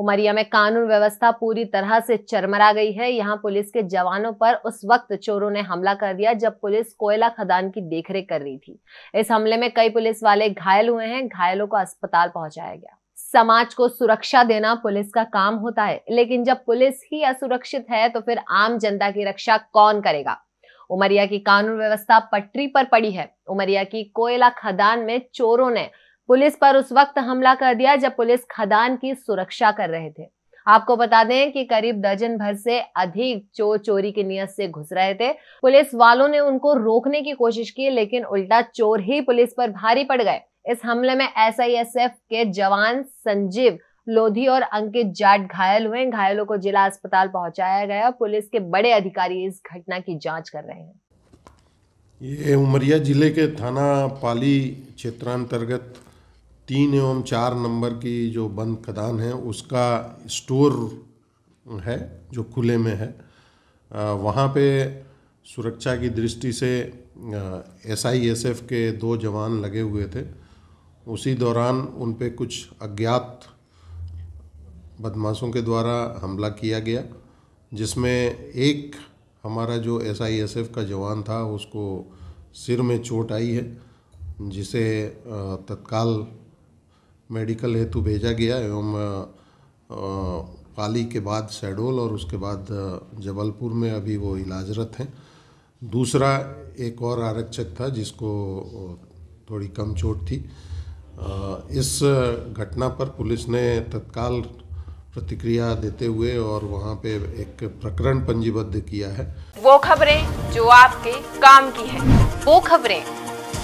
उमरिया में कानून व्यवस्था पूरी तरह से चरमरा गई है यहाँ पुलिस के जवानों पर उस वक्त चोरों ने हमला कर दिया जब पुलिस कोयला खदान की देखरेख कर रही थी इस हमले में कई पुलिस वाले घायल हुए हैं घायलों को अस्पताल पहुंचाया गया समाज को सुरक्षा देना पुलिस का काम होता है लेकिन जब पुलिस ही असुरक्षित है तो फिर आम जनता की रक्षा कौन करेगा उमरिया की कानून व्यवस्था पटरी पर पड़ी है उमरिया की कोयला खदान में चोरों ने पुलिस पर उस वक्त हमला कर दिया जब पुलिस खदान की सुरक्षा कर रहे थे आपको बता दें कि करीब दर्जन भर से अधिक चोर चोरी की नियत से घुस रहे थे पुलिस वालों ने उनको रोकने की कोशिश की लेकिन उल्टा चोर ही पुलिस पर भारी पड़ गए इस हमले में एसआईएसएफ के जवान संजीव लोधी और अंकित जाट घायल हुए घायलों को जिला अस्पताल पहुंचाया गया पुलिस के बड़े अधिकारी इस घटना की जांच कर रहे हैं ये उमरिया जिले के थाना पाली क्षेत्रांतर्गत तीन एवं चार नंबर की जो बंद खदान है उसका स्टोर है जो खुले में है वहाँ पे सुरक्षा की दृष्टि से एस आई एस एफ के दो जवान लगे हुए थे उसी दौरान उन पे कुछ अज्ञात बदमाशों के द्वारा हमला किया गया जिसमें एक हमारा जो एस आई एस एफ का जवान था उसको सिर में चोट आई है जिसे तत्काल मेडिकल हेतु भेजा गया एवं पाली के बाद शहडोल और उसके बाद जबलपुर में अभी वो इलाजरत हैं दूसरा एक और आरक्षक था जिसको थोड़ी कम चोट थी इस घटना पर पुलिस ने तत्काल प्रतिक्रिया देते हुए और वहाँ पे एक प्रकरण पंजीबद्ध किया है वो खबरें जो आपके काम की है वो खबरें